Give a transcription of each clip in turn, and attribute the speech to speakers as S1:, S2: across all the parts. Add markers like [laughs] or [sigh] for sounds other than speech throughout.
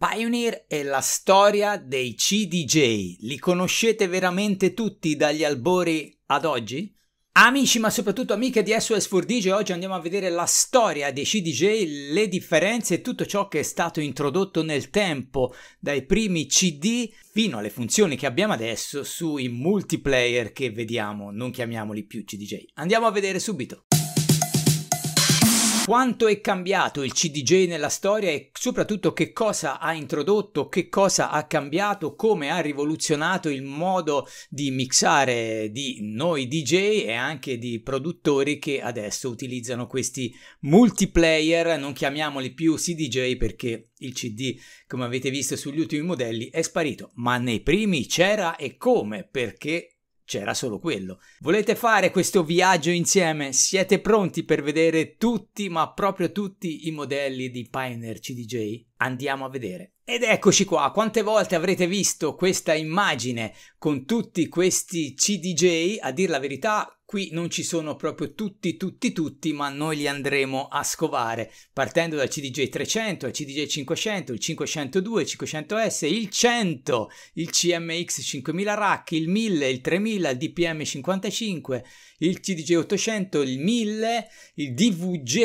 S1: Pioneer è la storia dei CDJ. Li conoscete veramente tutti dagli albori ad oggi? Amici, ma soprattutto amiche di SOS 4DJ, oggi andiamo a vedere la storia dei CDJ, le differenze e tutto ciò che è stato introdotto nel tempo, dai primi CD fino alle funzioni che abbiamo adesso sui multiplayer che vediamo, non chiamiamoli più CDJ. Andiamo a vedere subito. Quanto è cambiato il CDJ nella storia e soprattutto che cosa ha introdotto, che cosa ha cambiato, come ha rivoluzionato il modo di mixare di noi DJ e anche di produttori che adesso utilizzano questi multiplayer, non chiamiamoli più CDJ perché il CD, come avete visto sugli ultimi modelli, è sparito, ma nei primi c'era e come, perché c'era solo quello. Volete fare questo viaggio insieme? Siete pronti per vedere tutti, ma proprio tutti i modelli di Pioneer CDJ? Andiamo a vedere. Ed eccoci qua, quante volte avrete visto questa immagine con tutti questi CDJ? A dir la verità, Qui non ci sono proprio tutti, tutti, tutti, ma noi li andremo a scovare, partendo dal CDJ 300, al CDJ 500, il 502, il 500S, il 100, il CMX 5000 rack, il 1000, il 3000, il DPM 55, il CDJ 800, il 1000, il DVJ,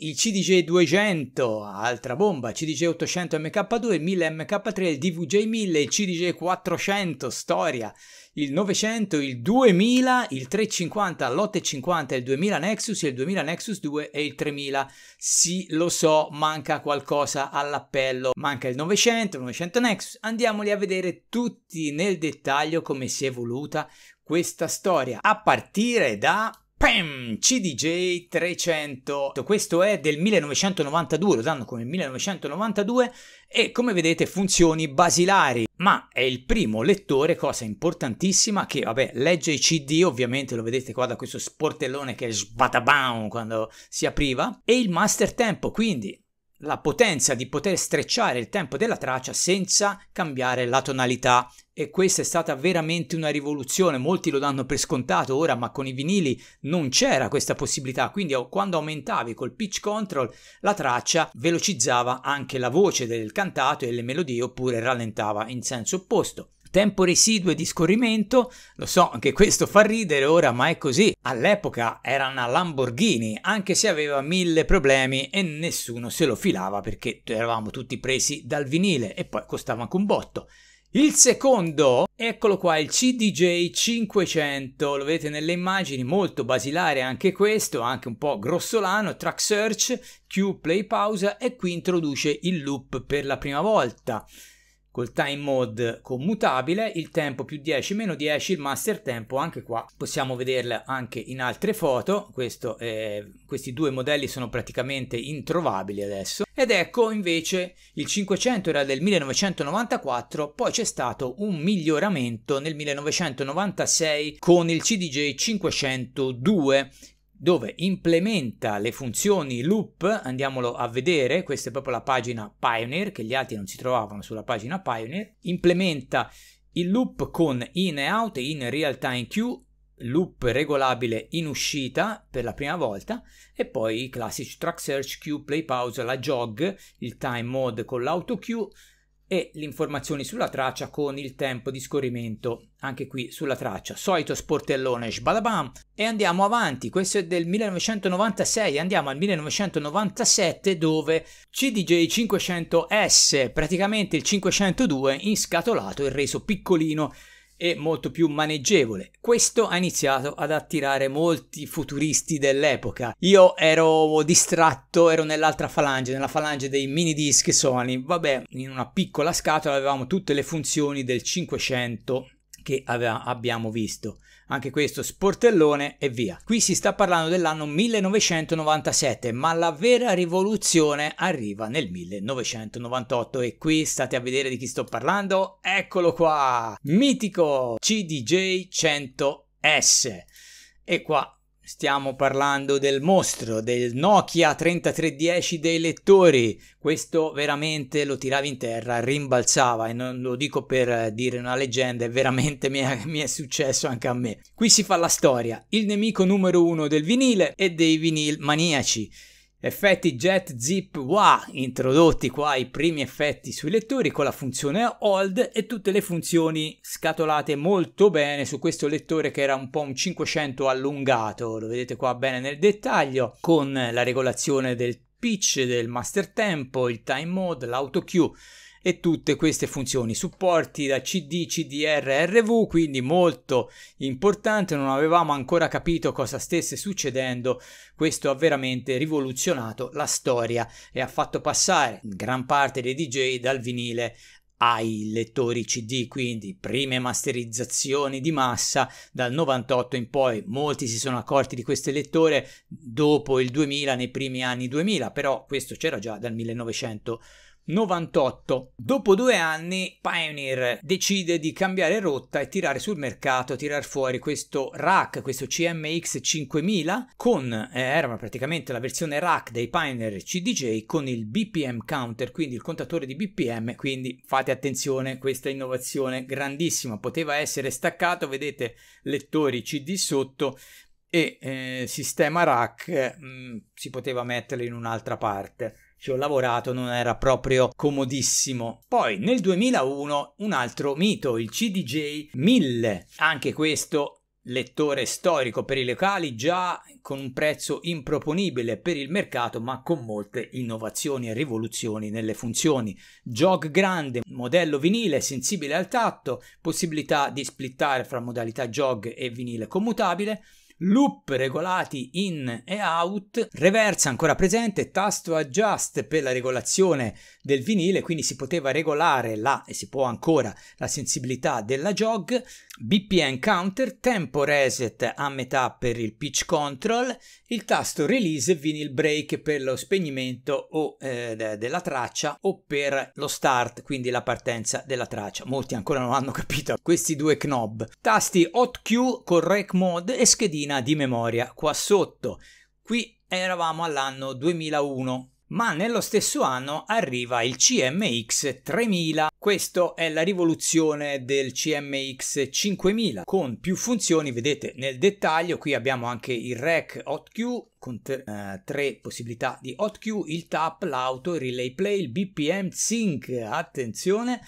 S1: il CDJ 200, altra bomba, CDJ 800 MK2, il 1000 MK3, il DVJ 1000, il CDJ 400, storia, il 900, il 2000, il 350, 50, l'850, il 2000 Nexus, e il 2000 Nexus 2 e il 3000. Sì, lo so, manca qualcosa all'appello, manca il 900, il 900 Nexus. Andiamoli a vedere tutti nel dettaglio come si è evoluta questa storia, a partire da Pam! CDJ 300. Questo è del 1992, lo danno come 1992 e come vedete funzioni basilari, ma è il primo lettore, cosa importantissima, che vabbè, legge i CD, ovviamente lo vedete qua da questo sportellone che sbatabam quando si apriva, e il master tempo, quindi la potenza di poter strecciare il tempo della traccia senza cambiare la tonalità e questa è stata veramente una rivoluzione, molti lo danno per scontato ora, ma con i vinili non c'era questa possibilità, quindi quando aumentavi col pitch control la traccia velocizzava anche la voce del cantato e le melodie oppure rallentava in senso opposto. Tempo residuo di scorrimento, lo so, anche questo fa ridere ora, ma è così. All'epoca era una Lamborghini, anche se aveva mille problemi e nessuno se lo filava perché eravamo tutti presi dal vinile e poi costava anche un botto. Il secondo, eccolo qua, il CDJ 500, lo vedete nelle immagini, molto basilare anche questo, anche un po' grossolano, track search, cue play pausa e qui introduce il loop per la prima volta. Col time mode commutabile, il tempo più 10 meno 10, il master tempo anche qua possiamo vederla anche in altre foto, Questo, eh, questi due modelli sono praticamente introvabili adesso. Ed ecco invece il 500 era del 1994, poi c'è stato un miglioramento nel 1996 con il CDJ 502 dove implementa le funzioni loop, andiamolo a vedere, questa è proprio la pagina Pioneer, che gli altri non si trovavano sulla pagina Pioneer, implementa il loop con in e out in real time queue, loop regolabile in uscita per la prima volta e poi i classici track search queue, play pause, la jog, il time mode con l'auto queue, e le informazioni sulla traccia con il tempo di scorrimento, anche qui sulla traccia, solito sportellone sbalabam e andiamo avanti, questo è del 1996, andiamo al 1997 dove CDJ 500S, praticamente il 502 inscatolato e reso piccolino e molto più maneggevole. Questo ha iniziato ad attirare molti futuristi dell'epoca. Io ero distratto, ero nell'altra falange, nella falange dei mini disc Sony. Vabbè, in una piccola scatola avevamo tutte le funzioni del 500 che aveva, abbiamo visto. Anche questo sportellone e via. Qui si sta parlando dell'anno 1997, ma la vera rivoluzione arriva nel 1998 e qui state a vedere di chi sto parlando. Eccolo qua! Mitico CDJ 100S. E qua Stiamo parlando del mostro, del Nokia 3310 dei lettori. Questo veramente lo tiravi in terra, rimbalzava e non lo dico per eh, dire una leggenda, veramente mi è, [laughs] mi è successo anche a me. Qui si fa la storia, il nemico numero uno del vinile e dei vinil maniaci. Effetti Jet Zip wah, introdotti qua i primi effetti sui lettori con la funzione Hold e tutte le funzioni scatolate molto bene su questo lettore che era un po' un 500 allungato, lo vedete qua bene nel dettaglio, con la regolazione del pitch, del master tempo, il time mode, l'auto cue, e tutte queste funzioni supporti da CD, CDR, RV, quindi molto importante, non avevamo ancora capito cosa stesse succedendo, questo ha veramente rivoluzionato la storia e ha fatto passare gran parte dei DJ dal vinile ai lettori CD, quindi prime masterizzazioni di massa dal 98 in poi. Molti si sono accorti di questo lettore dopo il 2000, nei primi anni 2000, però questo c'era già dal 1900. 98. Dopo due anni Pioneer decide di cambiare rotta e tirare sul mercato, tirare fuori questo rack, questo CMX 5000 con, eh, era praticamente la versione rack dei Pioneer CDJ con il BPM counter, quindi il contatore di BPM, quindi fate attenzione, questa innovazione grandissima poteva essere staccato, vedete lettori CD sotto, e eh, sistema rack mh, mm, si poteva metterlo in un'altra parte ci ho lavorato non era proprio comodissimo. Poi nel 2001 un altro mito, il CDJ 1000, anche questo lettore storico per i locali già con un prezzo improponibile per il mercato ma con molte innovazioni e rivoluzioni nelle funzioni. Jog grande, modello vinile sensibile al tatto, possibilità di splittare fra modalità jog e vinile commutabile, loop regolati in e out, reverse ancora presente, tasto adjust per la regolazione del vinile, quindi si poteva regolare la, e si può ancora, la sensibilità della jog, BPM counter, tempo reset a metà per il pitch control, il tasto release e vinyl break per lo spegnimento o eh, della traccia o per lo start, quindi la partenza della traccia. Molti ancora non hanno [laughs] capito questi due knob. Tasti hot Q con rec mode e schedina di memoria qua sotto. Qui eravamo all'anno 2001 ma nello stesso anno arriva il CMX 3000. Questo è la rivoluzione del CMX 5000 con più funzioni, vedete nel dettaglio, qui abbiamo anche il rack HotQ con t- eh, tre possibilità di HotQ, il tap, l'auto, il relay play, il BPM sync, attenzione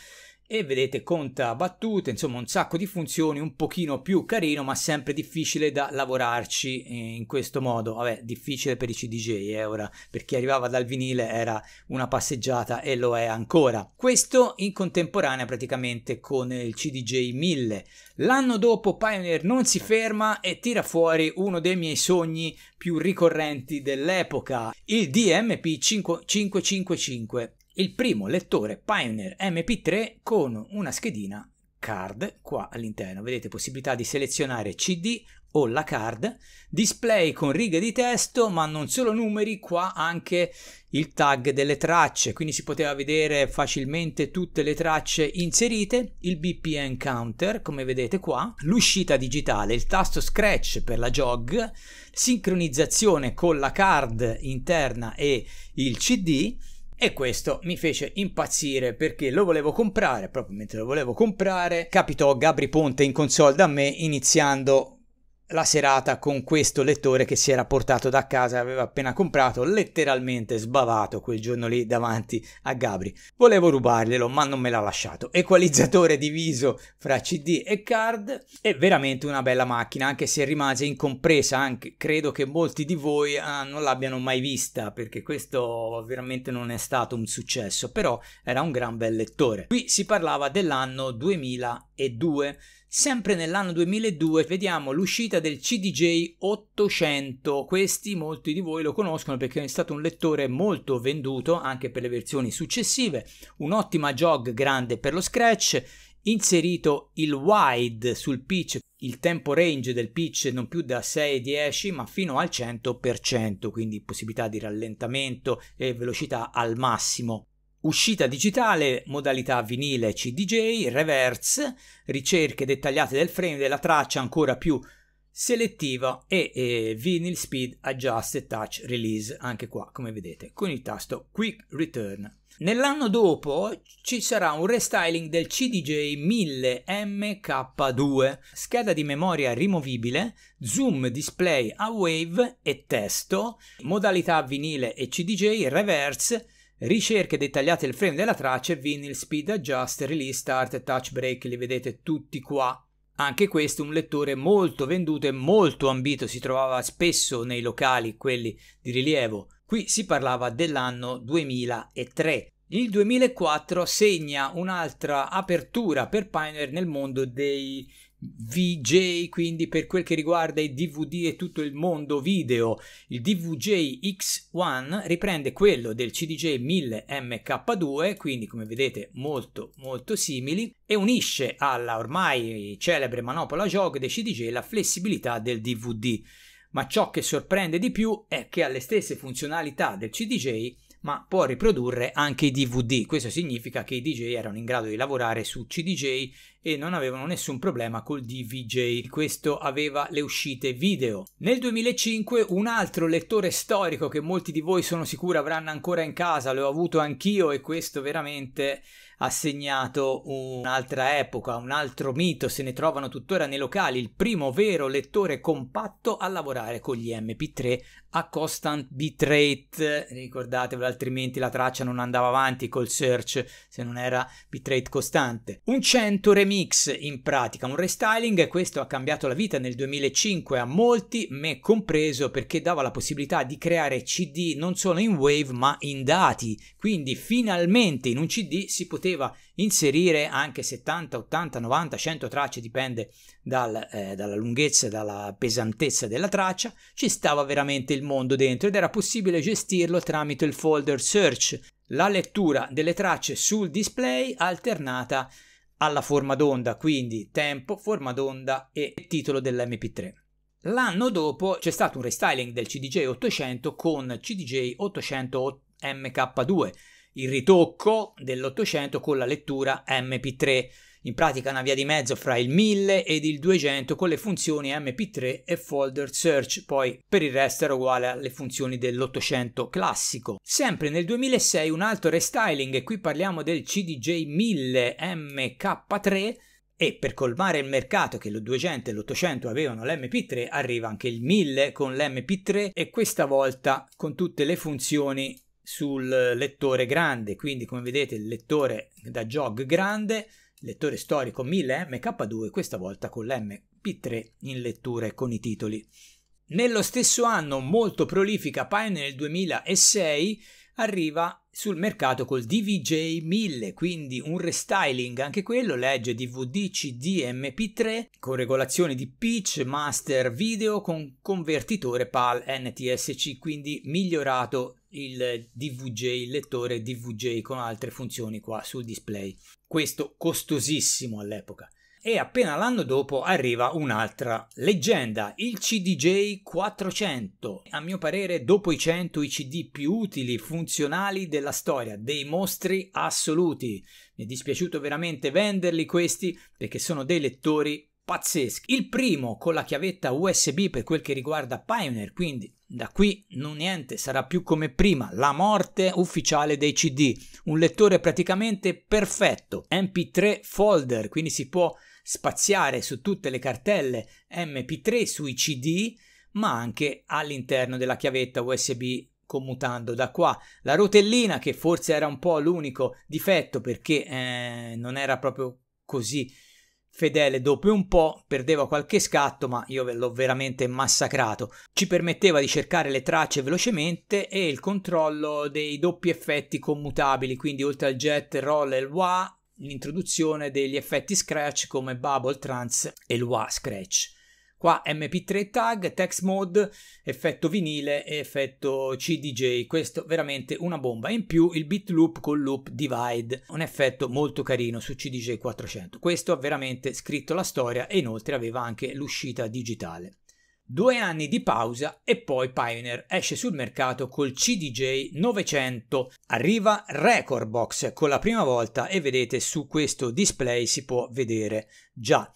S1: e vedete conta battute, insomma un sacco di funzioni, un pochino più carino ma sempre difficile da lavorarci eh, in questo modo, vabbè difficile per i CDJ eh, ora, per chi arrivava dal vinile era una passeggiata e lo è ancora. Questo in contemporanea praticamente con il CDJ 1000. L'anno dopo Pioneer non si ferma e tira fuori uno dei miei sogni più ricorrenti dell'epoca, il DMP 5555 il primo lettore Pioneer MP3 con una schedina card qua all'interno. Vedete possibilità di selezionare CD o la card, display con righe di testo, ma non solo numeri, qua anche il tag delle tracce, quindi si poteva vedere facilmente tutte le tracce inserite, il BPN counter, come vedete qua, l'uscita digitale, il tasto scratch per la jog, sincronizzazione con la card interna e il CD, e questo mi fece impazzire perché lo volevo comprare, proprio mentre lo volevo comprare capitò Gabri Ponte in console da me iniziando la serata con questo lettore che si era portato da casa aveva appena comprato, letteralmente sbavato quel giorno lì davanti a Gabri. Volevo rubarglielo, ma non me l'ha lasciato. Equalizzatore diviso fra CD e card è veramente una bella macchina, anche se rimase incompresa, anche credo che molti di voi ah, non l'abbiano mai vista, perché questo veramente non è stato un successo, però era un gran bel lettore. Qui si parlava dell'anno 2002 Sempre nell'anno 2002 vediamo l'uscita del CDJ 800, questi molti di voi lo conoscono perché è stato un lettore molto venduto anche per le versioni successive, un'ottima jog grande per lo scratch, inserito il wide sul pitch, il tempo range del pitch non più da 6-10 ma fino al 100%, quindi possibilità di rallentamento e velocità al massimo. Uscita digitale, modalità vinile CDJ, reverse, ricerche dettagliate del frame della traccia ancora più selettiva e, e vinyl speed adjusted touch release, anche qua come vedete, con il tasto quick return. Nell'anno dopo ci sarà un restyling del CDJ 1000 MK2, scheda di memoria rimovibile, zoom display a wave e testo, modalità vinile e CDJ reverse Ricerche dettagliate del frame della traccia, vinyl speed adjust, release start, e touch break, li vedete tutti qua. Anche questo un lettore molto venduto e molto ambito, si trovava spesso nei locali, quelli di rilievo. Qui si parlava dell'anno 2003. Il 2004 segna un'altra apertura per Pioneer nel mondo dei VJ, quindi per quel che riguarda i DVD e tutto il mondo video, il DVJ X1 riprende quello del CDJ 1000 MK2, quindi come vedete molto molto simili, e unisce alla ormai celebre manopola JOG dei CDJ la flessibilità del DVD. Ma ciò che sorprende di più è che ha le stesse funzionalità del CDJ ma può riprodurre anche i DVD. Questo significa che i DJ erano in grado di lavorare su CDJ e non avevano nessun problema col DVJ. Questo aveva le uscite video. Nel 2005 un altro lettore storico che molti di voi sono sicuro avranno ancora in casa, l'ho avuto anch'io e questo veramente segnato un'altra epoca, un altro mito, se ne trovano tuttora nei locali, il primo vero lettore compatto a lavorare con gli MP3 a constant bitrate, ricordatevelo altrimenti la traccia non andava avanti col search se non era bitrate costante. Un 100 remix in pratica, un restyling questo ha cambiato la vita nel 2005 a molti, me compreso, perché dava la possibilità di creare CD non solo in wave ma in dati, quindi finalmente in un CD si poteva poteva inserire anche 70, 80, 90, 100 tracce, dipende dal, eh, dalla lunghezza e dalla pesantezza della traccia, ci stava veramente il mondo dentro ed era possibile gestirlo tramite il folder search, la lettura delle tracce sul display alternata alla forma d'onda, quindi tempo, forma d'onda e titolo dell'MP3. L'anno dopo c'è stato un restyling del CDJ 800 con CDJ 800 MK2 il ritocco dell'Ottocento con la lettura MP3, in pratica una via di mezzo fra il 1000 ed il 200 con le funzioni MP3 e folder search, poi per il resto era uguale alle funzioni dell'Ottocento classico. Sempre nel 2006 un altro restyling, e qui parliamo del CDJ 1000 MK3, e per colmare il mercato che lo 200 e l'800 avevano l'MP3 arriva anche il 1000 con l'MP3 e questa volta con tutte le funzioni sul lettore grande, quindi come vedete il lettore da jog grande, lettore storico 1000 mk 2 questa volta con l'MP3 in lettura e con i titoli. Nello stesso anno molto prolifica, Pioneer nel 2006 arriva sul mercato col DVJ 1000, quindi un restyling anche quello, legge DVD, CD, MP3 con regolazione di pitch, master video con convertitore PAL NTSC, quindi migliorato il DVJ, il lettore DVJ con altre funzioni qua sul display. Questo costosissimo all'epoca. E appena l'anno dopo arriva un'altra leggenda, il CDJ 400. A mio parere, dopo i 100 i CD più utili, funzionali della storia, dei mostri assoluti. Mi è dispiaciuto veramente venderli questi perché sono dei lettori pazzeschi. Il primo con la chiavetta USB per quel che riguarda Pioneer, quindi da qui non niente, sarà più come prima, la morte ufficiale dei CD, un lettore praticamente perfetto, MP3 folder, quindi si può spaziare su tutte le cartelle MP3 sui CD, ma anche all'interno della chiavetta USB commutando da qua la rotellina che forse era un po' l'unico difetto perché eh, non era proprio così Fedele dopo un po' perdeva qualche scatto, ma io ve l'ho veramente massacrato. Ci permetteva di cercare le tracce velocemente e il controllo dei doppi effetti commutabili, quindi oltre al jet, roll e wah, l'introduzione degli effetti scratch come bubble trance e wah scratch. Qua MP3 tag, text mode, effetto vinile e effetto CDJ. Questo veramente una bomba. In più il beat loop con loop divide, un effetto molto carino su CDJ 400. Questo ha veramente scritto la storia e inoltre aveva anche l'uscita digitale. Due anni di pausa e poi Pioneer esce sul mercato col CDJ 900. Arriva Record Box con la prima volta e vedete su questo display si può vedere già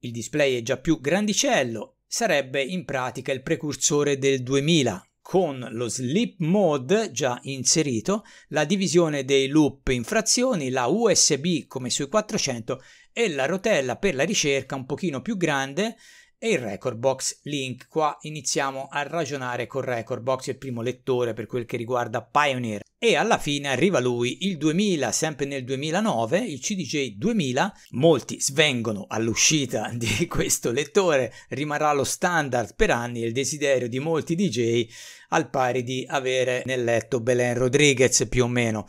S1: il display è già più grandicello, sarebbe in pratica il precursore del 2000. Con lo sleep mode già inserito, la divisione dei loop in frazioni, la USB come sui 400 e la rotella per la ricerca un pochino più grande e il record box link. Qua iniziamo a ragionare con record box, il primo lettore per quel che riguarda Pioneer. E alla fine arriva lui, il 2000, sempre nel 2009, il CDJ 2000. Molti svengono all'uscita [laughs] di questo lettore, rimarrà lo standard per anni il desiderio di molti DJ al pari di avere nel letto Belen Rodriguez più o meno.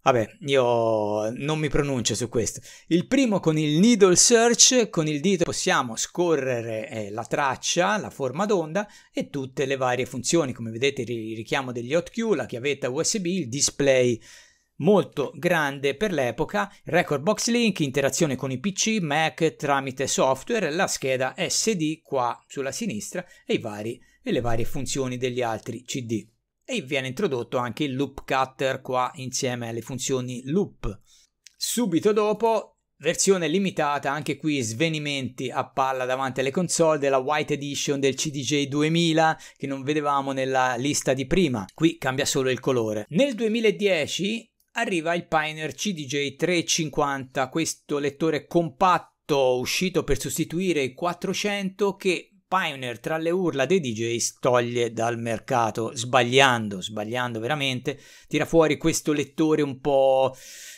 S1: Vabbè, io non mi pronuncio su questo. Il primo con il needle search, con il dito possiamo scorrere eh, la traccia, la forma d'onda e tutte le varie funzioni, come vedete il richiamo degli hot cue, la chiavetta USB, il display molto grande per l'epoca, record box link, interazione con i PC, Mac tramite software, la scheda SD qua sulla sinistra e, vari, e le varie funzioni degli altri CD e viene introdotto anche il loop cutter qua insieme alle funzioni loop. Subito dopo, versione limitata, anche qui svenimenti a palla davanti alle console della White Edition del CDJ 2000 che non vedevamo nella lista di prima, qui cambia solo il colore. Nel 2010 arriva il Pioneer CDJ 350, questo lettore compatto uscito per sostituire i 400 che Pioneer tra le urla dei DJ toglie dal mercato, sbagliando, sbagliando veramente, tira fuori questo lettore un po'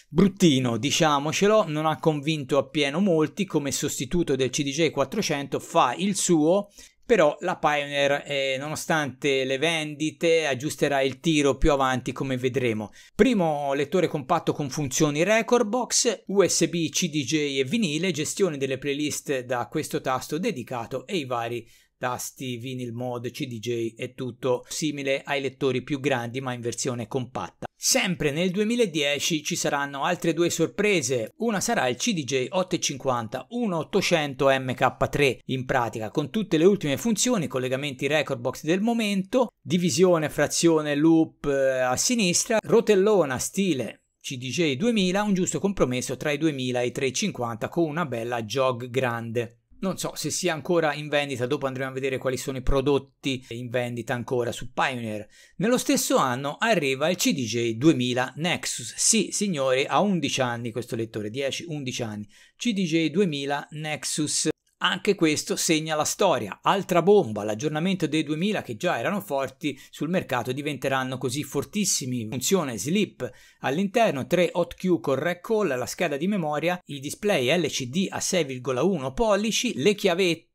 S1: bruttino, diciamocelo, non ha convinto appieno molti, come sostituto del CDJ 400 fa il suo però la Pioneer eh, nonostante le vendite aggiusterà il tiro più avanti come vedremo. Primo lettore compatto con funzioni record box, USB, CDJ e vinile, gestione delle playlist da questo tasto dedicato e i vari tasti, vinyl mod, CDJ e tutto simile ai lettori più grandi ma in versione compatta. Sempre nel 2010 ci saranno altre due sorprese, una sarà il CDJ 850 1800 MK3 in pratica con tutte le ultime funzioni, collegamenti record box del momento, divisione, frazione, loop eh, a sinistra, rotellona stile CDJ 2000, un giusto compromesso tra i 2000 e i 350 con una bella jog grande. Non so se sia ancora in vendita, dopo andremo a vedere quali sono i prodotti in vendita ancora su Pioneer. Nello stesso anno arriva il CDJ 2000 Nexus. Sì, signori, ha 11 anni questo lettore, 10-11 anni. CDJ 2000 Nexus anche questo segna la storia. Altra bomba, l'aggiornamento dei 2000 che già erano forti sul mercato diventeranno così fortissimi. Funzione Sleep all'interno, 3 hotQ con Recall, la scheda di memoria, i display LCD a 6,1 pollici, le chiavette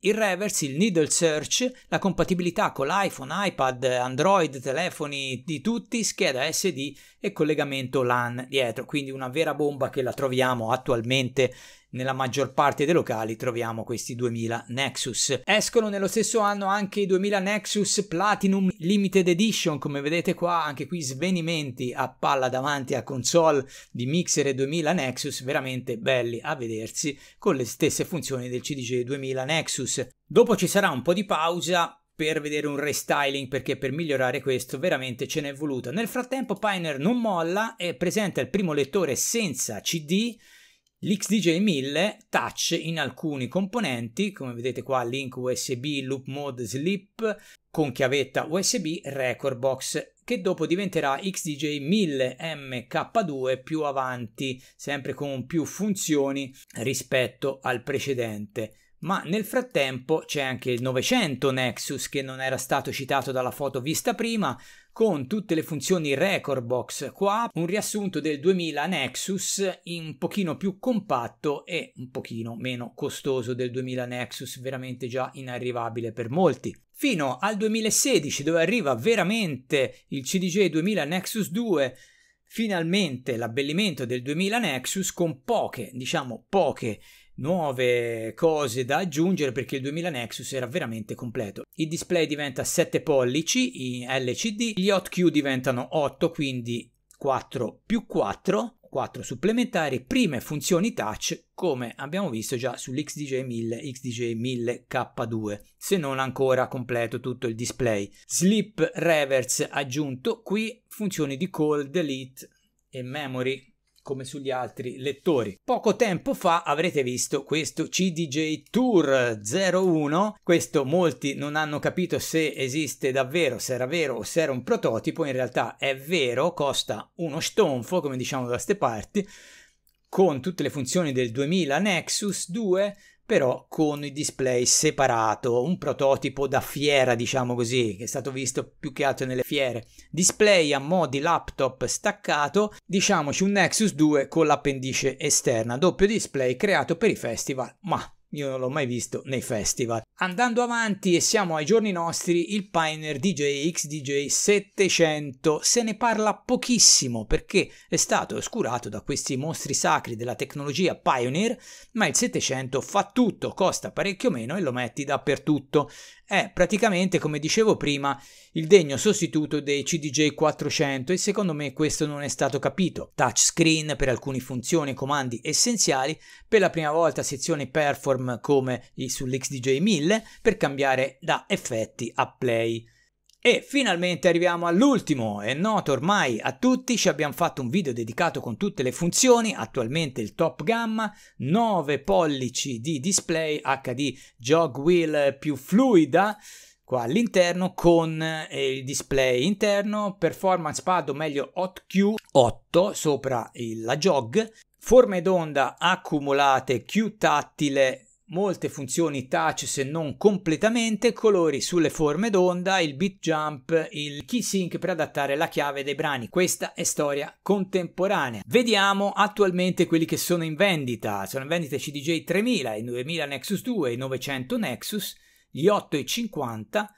S1: il reverse, il needle search, la compatibilità con l'iPhone, iPad, Android, telefoni di tutti, scheda SD e collegamento LAN dietro, quindi una vera bomba che la troviamo attualmente nella maggior parte dei locali troviamo questi 2000 Nexus. Escono nello stesso anno anche i 2000 Nexus Platinum Limited Edition, come vedete qua, anche qui svenimenti a palla davanti a console di Mixer e 2000 Nexus, veramente belli a vedersi, con le stesse funzioni del CDJ 2000 Nexus. Dopo ci sarà un po' di pausa, per vedere un restyling perché per migliorare questo veramente ce n'è voluto. Nel frattempo Pioneer non molla e presenta il primo lettore senza CD L'XDJ1000 touch in alcuni componenti, come vedete qua link USB, loop mode, slip, con chiavetta USB, record box, che dopo diventerà XDJ1000MK2 più avanti, sempre con più funzioni rispetto al precedente ma nel frattempo c'è anche il 900 Nexus che non era stato citato dalla foto vista prima, con tutte le funzioni record box qua, un riassunto del 2000 Nexus un pochino più compatto e un pochino meno costoso del 2000 Nexus, veramente già inarrivabile per molti fino al 2016 dove arriva veramente il CDJ 2000 Nexus 2 finalmente l'abbellimento del 2000 Nexus con poche diciamo poche nuove cose da aggiungere perché il 2000 Nexus era veramente completo. Il display diventa 7 pollici in LCD, gli HotQ diventano 8, quindi 4 più 4, 4 supplementari, prime funzioni touch come abbiamo visto già sull'XDJ 1000, XDJ 1000 K2, se non ancora completo tutto il display. Slip reverse aggiunto qui, funzioni di call, delete e memory come sugli altri lettori. Poco tempo fa avrete visto questo CDJ Tour 01, questo molti non hanno capito se esiste davvero, se era vero o se era un prototipo, in realtà è vero, costa uno stonfo, come diciamo da ste parti, con tutte le funzioni del 2000 Nexus 2, però con il display separato, un prototipo da fiera, diciamo così, che è stato visto più che altro nelle fiere. Display a mo' di laptop staccato, diciamoci un Nexus 2 con l'appendice esterna, doppio display creato per i festival, ma io non l'ho mai visto nei festival. Andando avanti e siamo ai giorni nostri, il Pioneer DJ XDJ 700 se ne parla pochissimo perché è stato oscurato da questi mostri sacri della tecnologia Pioneer, ma il 700 fa tutto, costa parecchio meno e lo metti dappertutto è praticamente, come dicevo prima, il degno sostituto dei CDJ 400 e secondo me questo non è stato capito. Touchscreen per alcune funzioni e comandi essenziali, per la prima volta sezioni perform come sull'XDJ 1000 per cambiare da effetti a play. E finalmente arriviamo all'ultimo, è noto ormai a tutti, ci abbiamo fatto un video dedicato con tutte le funzioni, attualmente il top gamma, 9 pollici di display HD jog wheel più fluida, qua all'interno con eh, il display interno, performance pad o meglio hot HotQ 8 sopra la jog, forme d'onda accumulate, Q tattile molte funzioni touch se non completamente, colori sulle forme d'onda, il beat jump, il key sync per adattare la chiave dei brani. Questa è storia contemporanea. Vediamo attualmente quelli che sono in vendita. Sono in vendita i CDJ 3000, i 9000 Nexus 2, i 900 Nexus, gli 850,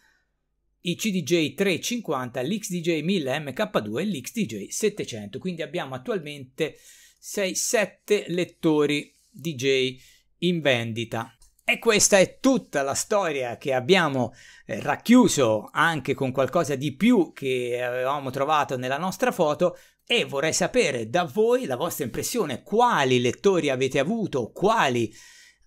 S1: i CDJ 350, l'XDJ 1000 MK2 e l'XDJ 700. Quindi abbiamo attualmente 6-7 lettori DJ in vendita. E questa è tutta la storia che abbiamo eh, racchiuso anche con qualcosa di più che avevamo trovato nella nostra foto e vorrei sapere da voi la vostra impressione, quali lettori avete avuto, quali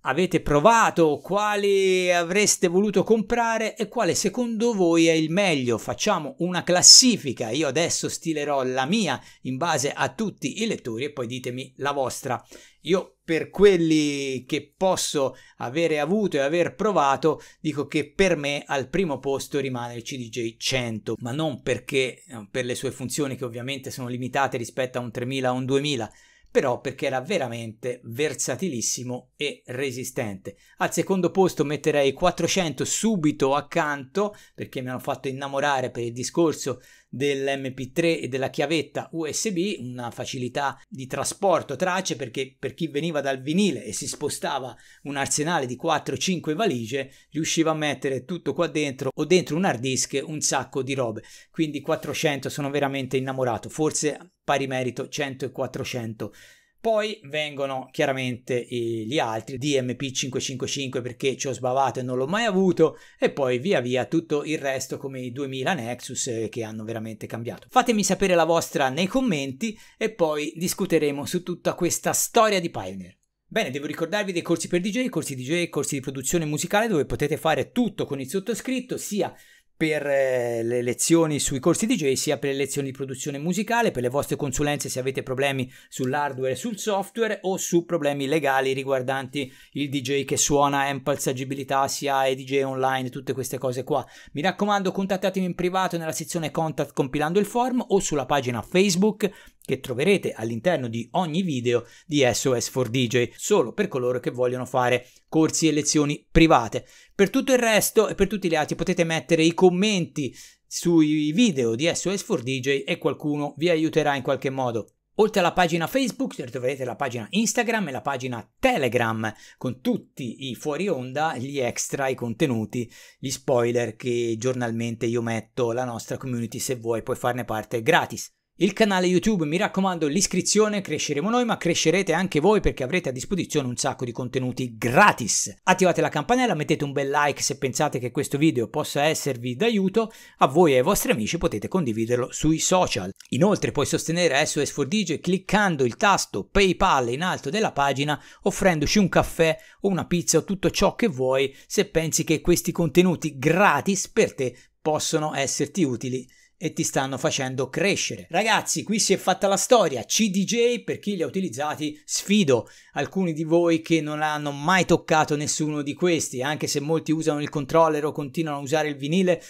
S1: avete provato, quale avreste voluto comprare e quale secondo voi è il meglio. Facciamo una classifica, io adesso stilerò la mia in base a tutti i lettori e poi ditemi la vostra. Io per quelli che posso avere avuto e aver provato, dico che per me al primo posto rimane il CDJ 100, ma non perché eh, per le sue funzioni che ovviamente sono limitate rispetto a un 3000 o un 2000, però perché era veramente versatilissimo e resistente. Al secondo posto metterei 400 subito accanto perché mi hanno fatto innamorare per il discorso dell'MP3 e della chiavetta USB, una facilità di trasporto tracce perché per chi veniva dal vinile e si spostava un arsenale di 4-5 valigie, riusciva a mettere tutto qua dentro o dentro un hard disk un sacco di robe. Quindi 400 sono veramente innamorato, forse pari merito 100 e 400 poi vengono chiaramente eh, gli altri DMP555 perché ci ho sbavato e non l'ho mai avuto e poi via via tutto il resto come i 2000 Nexus eh, che hanno veramente cambiato. Fatemi sapere la vostra nei commenti e poi discuteremo su tutta questa storia di Pioneer. Bene, devo ricordarvi dei corsi per DJ, corsi DJ, corsi di produzione musicale dove potete fare tutto con il sottoscritto, sia per eh, le lezioni sui corsi DJ, sia per le lezioni di produzione musicale, per le vostre consulenze se avete problemi sull'hardware e sul software o su problemi legali riguardanti il DJ che suona, Empals, agibilità, SIAE, DJ online, tutte queste cose qua. Mi raccomando, contattatemi in privato nella sezione contact compilando il form o sulla pagina Facebook che troverete all'interno di ogni video di SOS4DJ, solo per coloro che vogliono fare corsi e lezioni private. Per tutto il resto e per tutti gli altri potete mettere i commenti sui video di SOS 4DJ e qualcuno vi aiuterà in qualche modo. Oltre alla pagina Facebook troverete la pagina Instagram e la pagina Telegram con tutti i fuori onda, gli extra, i contenuti, gli spoiler che giornalmente io metto, la nostra community se vuoi puoi farne parte gratis il canale YouTube, mi raccomando l'iscrizione, cresceremo noi ma crescerete anche voi perché avrete a disposizione un sacco di contenuti gratis. Attivate la campanella, mettete un bel like se pensate che questo video possa esservi d'aiuto, a voi e ai vostri amici potete condividerlo sui social. Inoltre puoi sostenere SOS 4DJ cliccando il tasto PayPal in alto della pagina, offrendoci un caffè o una pizza o tutto ciò che vuoi se pensi che questi contenuti gratis per te possono esserti utili e ti stanno facendo crescere. Ragazzi, qui si è fatta la storia. CDJ per chi li ha utilizzati, sfido alcuni di voi che non hanno mai toccato nessuno di questi, anche se molti usano il controller o continuano a usare il vinile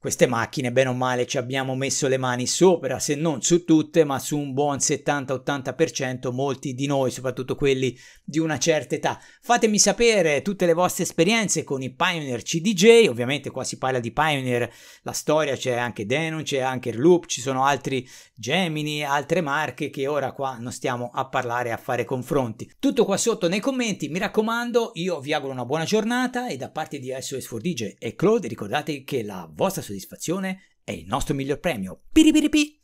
S1: queste macchine bene o male ci abbiamo messo le mani sopra, se non su tutte, ma su un buon 70-80% molti di noi, soprattutto quelli di una certa età. Fatemi sapere tutte le vostre esperienze con i Pioneer CDJ, ovviamente qua si parla di Pioneer, la storia c'è anche Denon, c'è anche Loop, ci sono altri Gemini, altre marche che ora qua non stiamo a parlare a fare confronti. Tutto qua sotto nei commenti, mi raccomando, io vi auguro una buona giornata e da parte di SOS4DJ e Claude ricordate che la vostra soddisfazione è il nostro miglior premio. Piripiripi!